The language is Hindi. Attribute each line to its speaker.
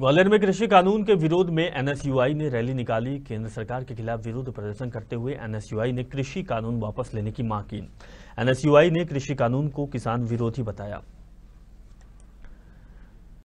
Speaker 1: ग्वालियर में कृषि कानून के विरोध में एनएसयूआई ने रैली निकाली केंद्र सरकार के खिलाफ विरोध प्रदर्शन करते हुए एनएसयूआई ने कृषि कानून वापस लेने की मांग की एनएसयूआई ने कृषि कानून को किसान विरोधी बताया